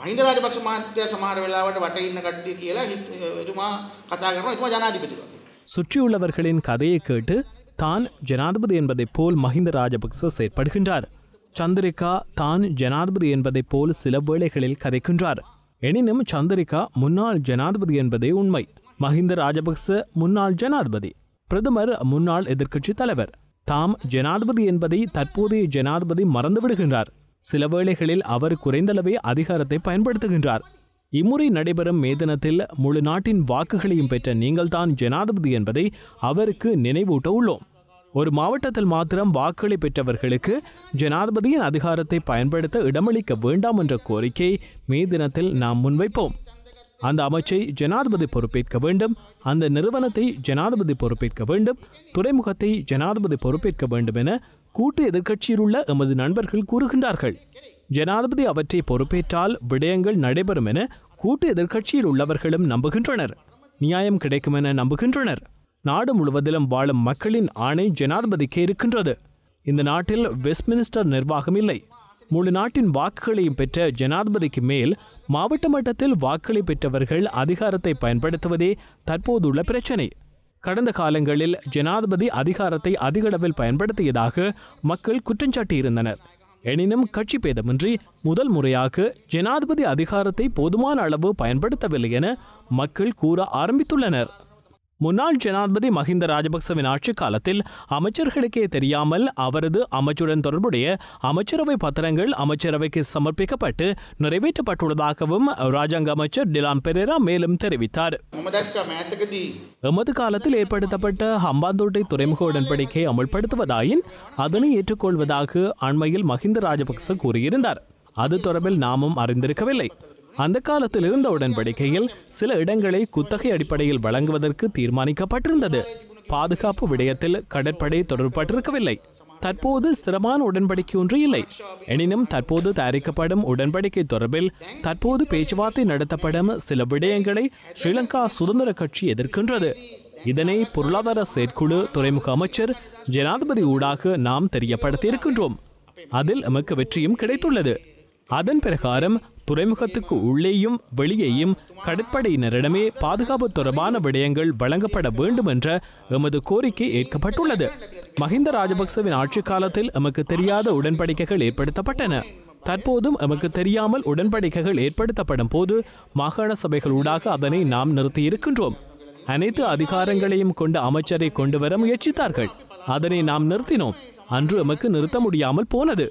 මහින්ද රාජපක්ෂ මහත්තයා සමහර වෙලාවට වට ඉන්න කට්ටිය කියලා එතුමා කතා කරනවා சுற்றியுள்ளவர்களின் கதையை கேட்டு தான் ஜனாதிபதி என்பதைப் போல் மஹிந்த ராஜபக்ச செயற்படுகின்றார் சந்திரிகா தான் ஜனாதிபதி என்பதைப் போல் சில வேளைகளில் கதைக்கின்றார் எனினும் சந்திரிகா முன்னாள் ஜனாதிபதி என்பதே உண்மை மஹிந்த ராஜபக்ச முன்னாள் ஜனாதிபதி பிரதமர் முன்னாள் எதிர்க்கட்சி தலைவர் தாம் ஜனாதிபதி என்பதை தற்போதைய ஜனாதிபதி மறந்துவிடுகின்றார் சில வேளைகளில் அவர் குறைந்தளவே அதிகாரத்தை பயன்படுத்துகின்றார் இம்முறை நடைபெறும் மேதனத்தில் முழு நாட்டின் வாக்குகளையும் பெற்ற நீங்கள்தான் ஜனாதிபதி என்பதை அவருக்கு நினைவூட்ட உள்ளோம் ஒரு மாவட்டத்தில் மாத்திரம் வாக்குகளை பெற்றவர்களுக்கு ஜனாதிபதியின் அதிகாரத்தை பயன்படுத்த இடமளிக்க வேண்டாம் என்ற கோரிக்கை மே தினத்தில் நாம் முன்வைப்போம் அந்த அமைச்சை ஜனாதிபதி பொறுப்பேற்க வேண்டும் அந்த நிறுவனத்தை ஜனாதிபதி பொறுப்பேற்க வேண்டும் துறைமுகத்தை ஜனாதிபதி பொறுப்பேற்க வேண்டும் என கூட்டு எதிர்க்கட்சியில் உள்ள எமது நண்பர்கள் கூறுகின்றார்கள் ஜனாதிபதி அவற்றை பொறுப்பேற்றால் விடயங்கள் நடைபெறும் என கூட்டு எதிர்க்கட்சியில் உள்ளவர்களும் நம்புகின்றனர் நியாயம் கிடைக்கும் என நம்புகின்றனர் நாடு முழுவதிலும் வாழும் மக்களின் ஆணை ஜனாதிபதிக்கே இருக்கின்றது இந்த நாட்டில் வெஸ்ட்மினிஸ்டர் நிர்வாகம் இல்லை முழு நாட்டின் வாக்குகளையும் பெற்ற ஜனாதிபதிக்கு மேல் மாவட்ட மட்டத்தில் வாக்களை பெற்றவர்கள் அதிகாரத்தை பயன்படுத்துவதே தற்போதுள்ள பிரச்சினை கடந்த காலங்களில் ஜனாதிபதி அதிகாரத்தை அதிகளவில் பயன்படுத்தியதாக மக்கள் குற்றஞ்சாட்டியிருந்தனர் எனினும் கட்சி பேதமின்றி முதல் முறையாக ஜனாதிபதி அதிகாரத்தை போதுமான அளவு பயன்படுத்தவில்லை என மக்கள் கூற ஆரம்பித்துள்ளனர் முன்னாள் ஜனாதிபதி மஹிந்த ராஜபக்சவின் ஆட்சி காலத்தில் அமைச்சர்களுக்கே தெரியாமல் அவரது அமைச்சுடன் தொடர்புடைய அமைச்சரவை பத்திரங்கள் அமைச்சரவைக்கு சமர்ப்பிக்கப்பட்டு நிறைவேற்றப்பட்டுள்ளதாகவும் ராஜாங்க அமைச்சர் டிலான் பெரேரா மேலும் தெரிவித்தார் எமது காலத்தில் ஏற்படுத்தப்பட்ட ஹம்பாந்தோட்டை துறைமுக உடன்படிக்கை அமல்படுத்துவதாயின் அதனை ஏற்றுக்கொள்வதாக அண்மையில் மஹிந்த ராஜபக்ச கூறியிருந்தார் அது தொடர்பில் நாமும் அறிந்திருக்கவில்லை அந்த காலத்தில் இருந்த உடன்படிக்கையில் சில இடங்களை குத்தகை அடிப்படையில் வழங்குவதற்கு தீர்மானிக்கப்பட்டிருந்தது பாதுகாப்பு விடயத்தில் கடற்படை தொடர்பட்டிருக்கவில்லை தற்போது ஸ்திரமான உடன்படிக்கை ஒன்று இல்லை எனினும் தற்போது தயாரிக்கப்படும் உடன்படிக்கை தொடர்பில் தற்போது பேச்சுவார்த்தை நடத்தப்படும் சில விடயங்களை ஸ்ரீலங்கா சுதந்திர கட்சி எதிர்க்கின்றது இதனை பொருளாதார செயற்குழு துறைமுக அமைச்சர் ஜனாதிபதி ஊடாக நாம் தெரியப்படுத்தியிருக்கின்றோம் அதில் எமக்கு வெற்றியும் கிடைத்துள்ளது அதன் பிரகாரம் துறைமுகத்துக்கு உள்ளேயும் வெளியேயும் கடற்படையினரிடமே பாதுகாப்பு தொடர்பான விடயங்கள் வழங்கப்பட வேண்டும் என்ற எமது கோரிக்கை ஏற்கப்பட்டுள்ளது மஹிந்த ராஜபக்சவின் ஆட்சி காலத்தில் எமக்கு தெரியாத உடன்படிக்கைகள் ஏற்படுத்தப்பட்டன தற்போதும் எமக்கு தெரியாமல் உடன்படிக்கைகள் ஏற்படுத்தப்படும் போது மாகாண சபைகள் ஊடாக அதனை நாம் நிறுத்தியிருக்கின்றோம் அனைத்து அதிகாரங்களையும் கொண்ட அமைச்சரை கொண்டு வர முயற்சித்தார்கள் அதனை நாம் நிறுத்தினோம் அன்று எமக்கு நிறுத்த முடியாமல் போனது